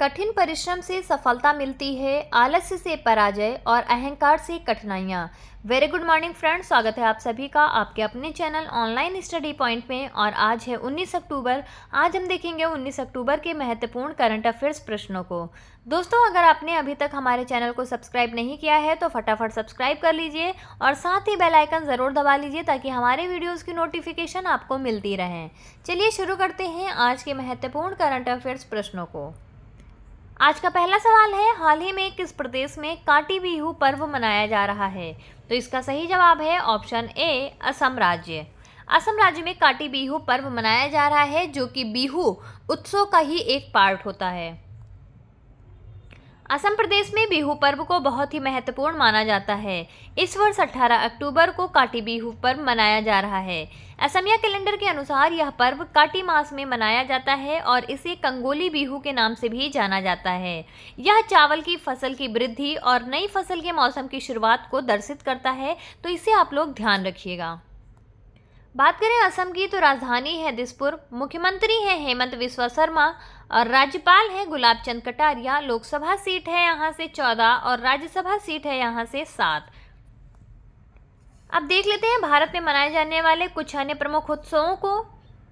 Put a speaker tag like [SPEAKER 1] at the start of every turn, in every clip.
[SPEAKER 1] कठिन परिश्रम से सफलता मिलती है आलस्य से पराजय और अहंकार से कठिनाइयाँ वेरी गुड मॉर्निंग फ्रेंड्स स्वागत है आप सभी का आपके अपने चैनल ऑनलाइन स्टडी पॉइंट में और आज है 19 अक्टूबर आज हम देखेंगे 19 अक्टूबर के महत्वपूर्ण करंट अफेयर्स प्रश्नों को दोस्तों अगर आपने अभी तक हमारे चैनल को सब्सक्राइब नहीं किया है तो फटाफट सब्सक्राइब कर लीजिए और साथ ही बेल आइकन ज़रूर दबा लीजिए ताकि हमारे वीडियोज़ की नोटिफिकेशन आपको मिलती रहें चलिए शुरू करते हैं आज के महत्वपूर्ण करंट अफेयर्स प्रश्नों को आज का पहला सवाल है हाल ही में किस प्रदेश में काटी बिहू पर्व मनाया जा रहा है तो इसका सही जवाब है ऑप्शन ए असम राज्य असम राज्य में काटी बिहू पर्व मनाया जा रहा है जो कि बिहू उत्सव का ही एक पार्ट होता है असम प्रदेश में बिहू पर्व को बहुत ही महत्वपूर्ण माना जाता है इस वर्ष 18 अक्टूबर को काटी बिहू पर्व मनाया जा रहा है असमिया कैलेंडर के अनुसार यह पर्व काटी मास में मनाया जाता है और इसे कंगोली बिहू के नाम से भी जाना जाता है यह चावल की फसल की वृद्धि और नई फसल के मौसम की शुरुआत को दर्शित करता है तो इसे आप लोग ध्यान रखिएगा बात करें असम की तो राजधानी है दिसपुर मुख्यमंत्री हैं हेमंत विश्व शर्मा और राज्यपाल हैं गुलाब चंद कटारिया लोकसभा सीट है यहाँ से चौदह और राज्यसभा सीट है यहाँ से सात अब देख लेते हैं भारत में मनाए जाने वाले कुछ अन्य प्रमुख उत्सवों को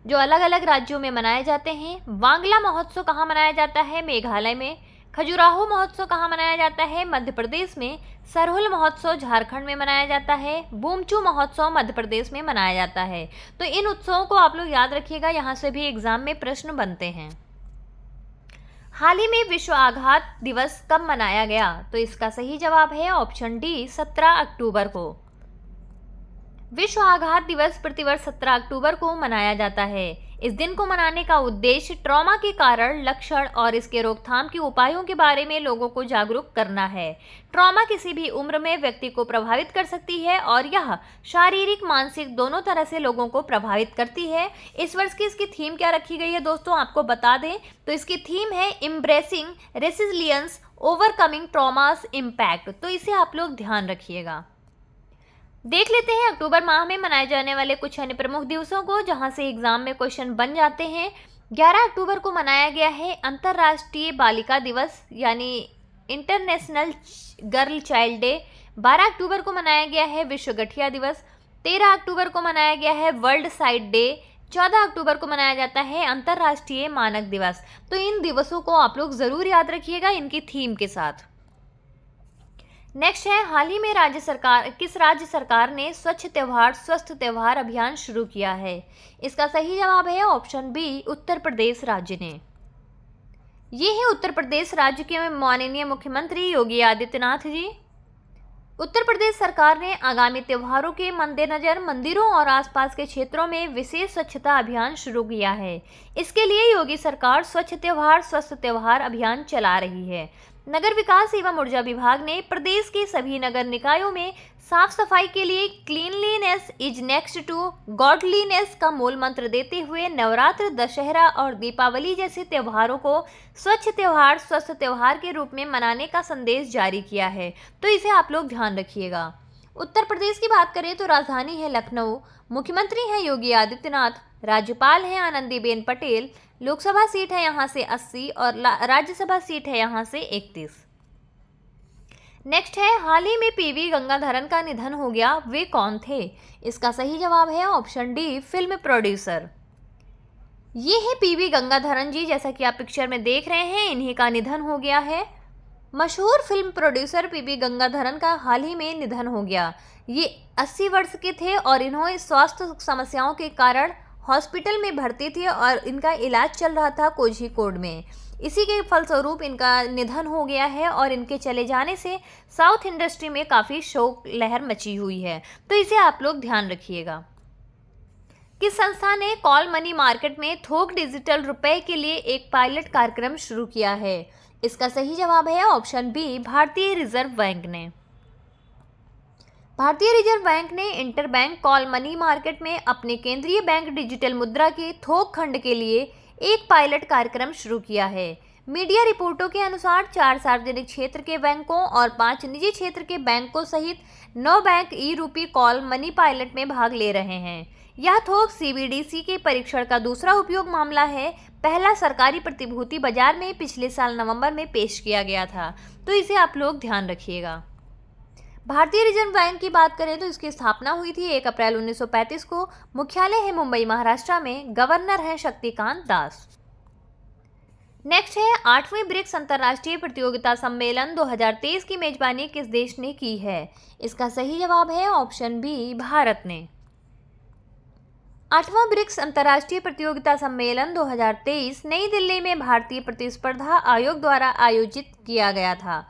[SPEAKER 1] जो अलग अलग राज्यों में मनाए जाते हैं वांगला महोत्सव कहाँ मनाया जाता है मेघालय में खजुराहो महोत्सव कहाँ मनाया जाता है मध्य प्रदेश में सरहुल महोत्सव झारखंड में मनाया जाता है बूमचू महोत्सव मध्य प्रदेश में मनाया जाता है तो इन उत्सवों को आप लोग याद रखिएगा यहाँ से भी एग्जाम में प्रश्न बनते हैं हाल ही में विश्व आघात दिवस कब मनाया गया तो इसका सही जवाब है ऑप्शन डी सत्रह अक्टूबर को विश्व आघात दिवस प्रतिवर्ष सत्रह अक्टूबर को मनाया जाता है इस दिन को मनाने का उद्देश्य ट्रॉमा के कारण लक्षण और इसके रोकथाम के उपायों के बारे में लोगों को जागरूक करना है ट्रॉमा किसी भी उम्र में व्यक्ति को प्रभावित कर सकती है और यह शारीरिक मानसिक दोनों तरह से लोगों को प्रभावित करती है इस वर्ष की इसकी थीम क्या रखी गई है दोस्तों आपको बता दें तो इसकी थीम है embracing resilience overcoming traumas impact तो इसे आप लोग ध्यान रखिएगा देख लेते हैं अक्टूबर माह में मनाए जाने वाले कुछ अन्य प्रमुख दिवसों को जहां से एग्जाम में क्वेश्चन बन जाते हैं 11 अक्टूबर को मनाया गया है अंतर्राष्ट्रीय बालिका दिवस यानी इंटरनेशनल गर्ल चाइल्ड डे 12 अक्टूबर को मनाया गया है विश्व गठिया दिवस 13 अक्टूबर को मनाया गया है वर्ल्ड साइड डे 14 अक्टूबर को मनाया जाता है अंतर्राष्ट्रीय मानक दिवस तो इन दिवसों को आप लोग ज़रूर याद रखिएगा इनकी थीम के साथ नेक्स्ट है हाल ही में राज्य सरकार किस राज्य सरकार ने स्वच्छ त्यौहार स्वस्थ त्यौहार अभियान शुरू किया है इसका सही जवाब है ऑप्शन बी उत्तर प्रदेश राज्य ने ये है उत्तर प्रदेश राज्य के माननीय मुख्यमंत्री योगी आदित्यनाथ जी उत्तर प्रदेश सरकार ने आगामी त्योहारों के मद्देनजर मंदिरों और आसपास के क्षेत्रों में विशेष स्वच्छता अभियान शुरू किया है इसके लिए योगी सरकार स्वच्छ त्यौहार स्वस्थ त्यौहार अभियान चला रही है नगर विकास एवं ऊर्जा विभाग ने प्रदेश के सभी नगर निकायों में साफ सफाई के लिए cleanliness is next to godliness का मूल मंत्र देते हुए नवरात्र दशहरा और दीपावली जैसे त्योहारों को स्वच्छ त्यौहार स्वस्थ त्यौहार के रूप में मनाने का संदेश जारी किया है तो इसे आप लोग ध्यान रखिएगा उत्तर प्रदेश की बात करें तो राजधानी है लखनऊ मुख्यमंत्री हैं योगी आदित्यनाथ राज्यपाल हैं आनंदीबेन पटेल लोकसभा सीट है यहाँ से 80 और राज्यसभा सीट है यहाँ से 31 नेक्स्ट है हाल ही में पीवी गंगाधरन का निधन हो गया वे कौन थे इसका सही जवाब है ऑप्शन डी फिल्म प्रोड्यूसर ये है पीवी गंगाधरन जी जैसा कि आप पिक्चर में देख रहे हैं इन्हीं का निधन हो गया है मशहूर फिल्म प्रोड्यूसर वी गंगाधरन का हाल ही में निधन हो गया ये 80 वर्ष के थे और इन्होंने स्वास्थ्य समस्याओं के कारण हॉस्पिटल में भर्ती थे और इनका इलाज चल रहा था कोझिकोड में इसी के फलस्वरूप इनका निधन हो गया है और इनके चले जाने से साउथ इंडस्ट्री में काफ़ी शोक लहर मची हुई है तो इसे आप लोग ध्यान रखिएगा किस संस्था ने कॉल मनी मार्केट में थोक डिजिटल रुपए के लिए एक पायलट कार्यक्रम शुरू किया है इसका सही जवाब है ऑप्शन बी भारतीय रिजर्व बैंक ने भारतीय रिजर्व बैंक ने इंटरबैंक कॉल मनी मार्केट में अपने केंद्रीय बैंक डिजिटल मुद्रा के थोक खंड के लिए एक पायलट कार्यक्रम शुरू किया है मीडिया रिपोर्टों के अनुसार चार सार्वजनिक क्षेत्र के बैंकों और पांच निजी क्षेत्र के बैंकों सहित नौ बैंक ई रूपी कॉल मनी पायलट में भाग ले रहे हैं यह थोक सीबीडीसी के परीक्षण का दूसरा उपयोग मामला है पहला सरकारी प्रतिभूति बाजार में पिछले साल नवंबर में पेश किया गया था तो इसे आप लोग ध्यान रखिएगा भारतीय रिजर्व बैंक की बात करें तो इसकी स्थापना हुई थी 1 अप्रैल 1935 को मुख्यालय है मुंबई महाराष्ट्र में गवर्नर हैं शक्तिकांत दास नेक्स्ट है आठवीं ब्रिक्स अंतर्राष्ट्रीय प्रतियोगिता सम्मेलन 2023 की मेजबानी किस देश ने की है इसका सही जवाब है ऑप्शन बी भारत ने आठवां ब्रिक्स अंतर्राष्ट्रीय प्रतियोगिता सम्मेलन 2023 नई दिल्ली में भारतीय प्रतिस्पर्धा आयोग द्वारा आयोजित किया गया था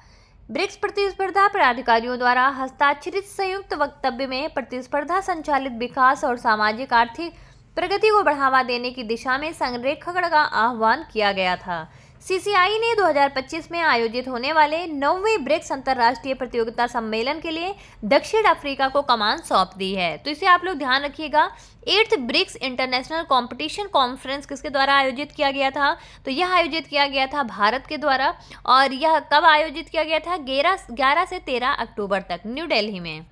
[SPEAKER 1] ब्रिक्स प्रतिस्पर्धा प्राधिकारियों द्वारा हस्ताक्षरित संयुक्त वक्तव्य में प्रतिस्पर्धा संचालित विकास और सामाजिक आर्थिक प्रगति को बढ़ावा देने की दिशा में संरेखण का आह्वान किया गया था सीसीआई ने 2025 में आयोजित होने वाले नौवीं ब्रिक्स अंतर्राष्ट्रीय प्रतियोगिता सम्मेलन के लिए दक्षिण अफ्रीका को कमान सौंप दी है तो इसे आप लोग ध्यान रखिएगा eighth BRICS international competition conference किसके द्वारा आयोजित किया गया था तो यह आयोजित किया गया था भारत के द्वारा और यह कब आयोजित किया गया था ग्यारह ग्यारह से तेरह अक्टूबर तक न्यू डेल्ही में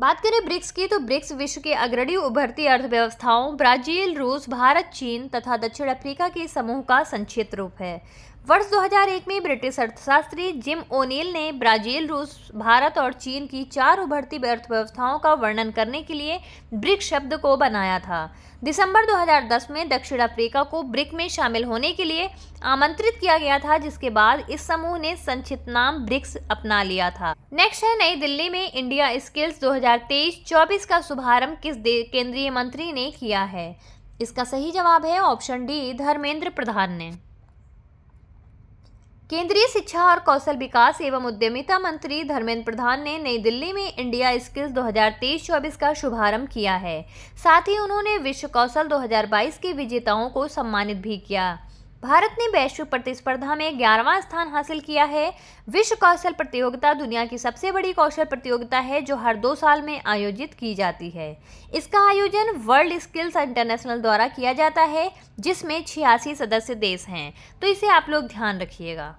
[SPEAKER 1] बात करें ब्रिक्स की तो ब्रिक्स विश्व के अग्रणी उभरती अर्थव्यवस्थाओं ब्राजील रूस भारत चीन तथा दक्षिण अफ्रीका के समूह का संक्षिप्त रूप है वर्ष 2001 में ब्रिटिश अर्थशास्त्री जिम ओनील ने ब्राजील रूस भारत और चीन की चार उभरती अर्थव्यवस्थाओं का वर्णन करने के लिए ब्रिक शब्द को बनाया था दिसंबर 2010 में दक्षिण अफ्रीका को ब्रिक में शामिल होने के लिए आमंत्रित किया गया था जिसके बाद इस समूह ने संक्षिप्त नाम ब्रिक्स अपना लिया था नेक्स्ट है नई दिल्ली में इंडिया स्किल्स 2023-24 का शुभारंभ किस केंद्रीय मंत्री ने किया है इसका सही जवाब है ऑप्शन डी धर्मेंद्र प्रधान ने केंद्रीय शिक्षा और कौशल विकास एवं उद्यमिता मंत्री धर्मेंद्र प्रधान ने नई दिल्ली में इंडिया स्किल्स 2023-24 का शुभारंभ किया है साथ ही उन्होंने विश्व कौशल 2022 के विजेताओं को सम्मानित भी किया भारत ने वैश्विक प्रतिस्पर्धा में ग्यारहवां स्थान हासिल किया है विश्व कौशल प्रतियोगिता दुनिया की सबसे बड़ी कौशल प्रतियोगिता है जो हर दो साल में आयोजित की जाती है इसका आयोजन वर्ल्ड स्किल्स इंटरनेशनल द्वारा किया जाता है जिसमें छियासी सदस्य देश हैं तो इसे आप लोग ध्यान रखिएगा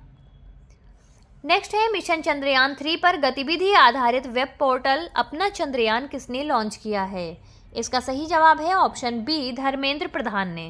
[SPEAKER 1] नेक्स्ट है मिशन चंद्रयान थ्री पर गतिविधि आधारित वेब पोर्टल अपना चंद्रयान किसने लॉन्च किया है इसका सही जवाब है ऑप्शन बी धर्मेंद्र प्रधान ने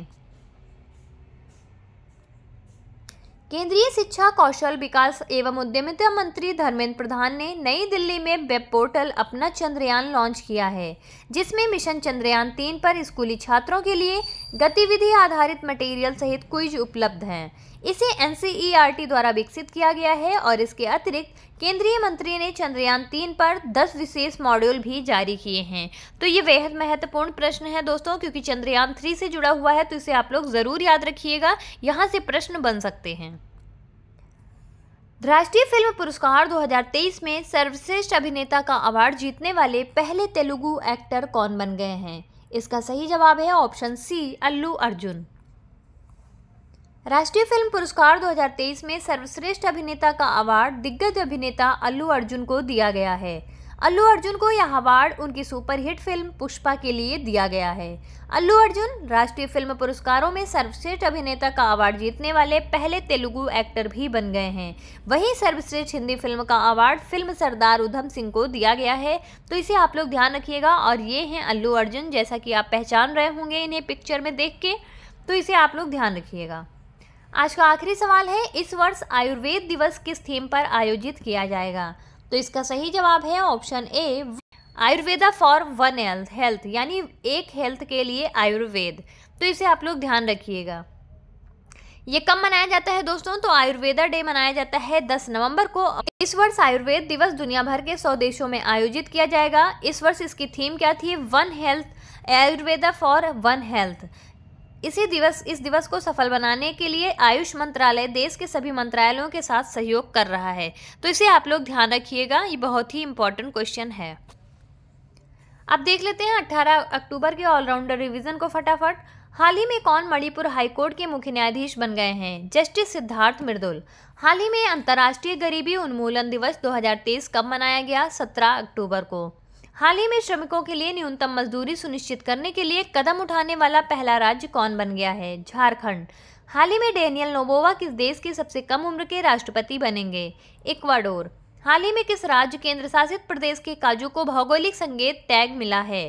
[SPEAKER 1] केंद्रीय शिक्षा कौशल विकास एवं उद्यमिता मंत्री धर्मेंद्र प्रधान ने नई दिल्ली में वेब पोर्टल अपना चंद्रयान लॉन्च किया है जिसमें मिशन चंद्रयान तीन पर स्कूली छात्रों के लिए गतिविधि आधारित मटेरियल सहित क्विज उपलब्ध हैं इसे एनसीईआरटी e द्वारा विकसित किया गया है और इसके अतिरिक्त केंद्रीय मंत्री ने चंद्रयान तीन पर 10 विशेष मॉड्यूल भी जारी किए हैं तो ये बेहद महत्वपूर्ण प्रश्न है दोस्तों क्योंकि चंद्रयान थ्री से जुड़ा हुआ है तो इसे आप लोग ज़रूर याद रखिएगा यहाँ से प्रश्न बन सकते हैं राष्ट्रीय फिल्म पुरस्कार 2023 में सर्वश्रेष्ठ अभिनेता का अवार्ड जीतने वाले पहले तेलुगु एक्टर कौन बन गए हैं इसका सही जवाब है ऑप्शन सी अल्लू अर्जुन राष्ट्रीय फिल्म पुरस्कार 2023 में सर्वश्रेष्ठ अभिनेता का अवार्ड दिग्गज अभिनेता अल्लू अर्जुन को दिया गया है अल्लू अर्जुन को यह अवार्ड उनकी सुपरहिट फिल्म पुष्पा के लिए दिया गया है अल्लू अर्जुन राष्ट्रीय फिल्म पुरस्कारों में सर्वश्रेष्ठ अभिनेता का अवार्ड जीतने वाले पहले तेलुगु एक्टर भी बन गए हैं वहीं सर्वश्रेष्ठ हिंदी फिल्म का अवार्ड फिल्म सरदार उधम सिंह को दिया गया है तो इसे आप लोग ध्यान रखिएगा और ये हैं अल्लू अर्जुन जैसा कि आप पहचान रहे होंगे इन्हें पिक्चर में देख के तो इसे आप लोग ध्यान रखिएगा आज का आखिरी सवाल है इस वर्ष आयुर्वेद दिवस किस थीम पर आयोजित किया जाएगा तो इसका सही जवाब है option A Ayurveda for one health health यानी एक हेल्थ के लिए आयुर्वेद तो इसे आप लोग ध्यान रखिएगा ये कब मनाया जाता है दोस्तों तो आयुर्वेदा डे मनाया जाता है 10 नवंबर को इस वर्ष आयुर्वेद दिवस दुनिया भर के सौ देशों में आयोजित किया जाएगा इस वर्ष इसकी थीम क्या थी one health Ayurveda for one health इसी दिवस इस दिवस को सफल बनाने के लिए आयुष मंत्रालय देश के सभी मंत्रालयों के साथ सहयोग कर रहा है तो इसे आप लोग ध्यान रखिएगा ये बहुत ही इंपॉर्टेंट क्वेश्चन है अब देख लेते हैं 18 अक्टूबर के ऑलराउंडर रिवीजन को फटाफट हाल ही में कौन मणिपुर हाईकोर्ट के मुख्य न्यायाधीश बन गए हैं जस्टिस सिद्धार्थ मिर्दुल हाल ही में अंतर्राष्ट्रीय गरीबी उन्मूलन दिवस 2023 कब मनाया गया 17 अक्टूबर को हाल ही में श्रमिकों के लिए न्यूनतम मजदूरी सुनिश्चित करने के लिए कदम उठाने वाला पहला राज्य कौन बन गया है झारखंड हाल ही में डेनियल नोबोवा किस देश के सबसे कम उम्र के राष्ट्रपति बनेंगे इक्वाडोर हाल ही में किस राज्य केंद्र शासित प्रदेश के काजू को भौगोलिक संकेत टैग मिला है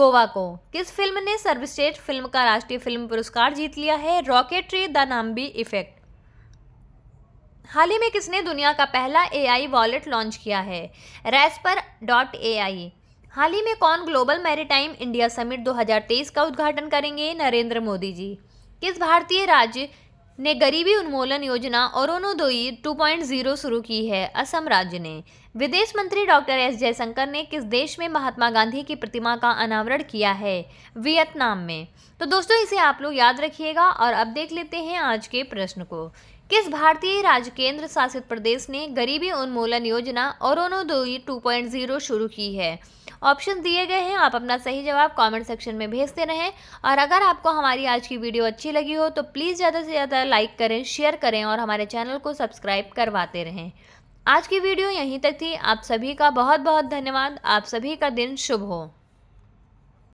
[SPEAKER 1] गोवा को किस फिल्म ने सर्वश्रेष्ठ फिल्म का राष्ट्रीय फिल्म पुरस्कार जीत लिया है रॉकेटरी द नाम्बी इफेक्ट हाल ही में किसने दुनिया का पहला एआई वॉलेट लॉन्च किया है रेस्पर डॉट ए आई हाल ही में कौन ग्लोबल मैरीटाइम इंडिया समिट 2023 का उद्घाटन करेंगे नरेंद्र मोदी जी किस भारतीय राज्य ने गरीबी उन्मूलन योजना और अरुणोदयी 2.0 शुरू की है असम राज्य ने विदेश मंत्री डॉक्टर एस जयशंकर ने किस देश में महात्मा गांधी की प्रतिमा का अनावरण किया है वियतनाम में तो दोस्तों इसे आप लोग याद रखिएगा और अब देख लेते हैं आज के प्रश्न को किस भारतीय राज्य केंद्र शासित प्रदेश ने गरीबी उन्मूलन योजना और अरुणोदयी टू शुरू की है ऑप्शन दिए गए हैं आप अपना सही जवाब कॉमेंट सेक्शन में भेजते रहें और अगर आपको हमारी आज की वीडियो अच्छी लगी हो तो प्लीज़ ज़्यादा से ज़्यादा लाइक करें शेयर करें और हमारे चैनल को सब्सक्राइब करवाते रहें आज की वीडियो यहीं तक थी आप सभी का बहुत बहुत धन्यवाद आप सभी का दिन शुभ हो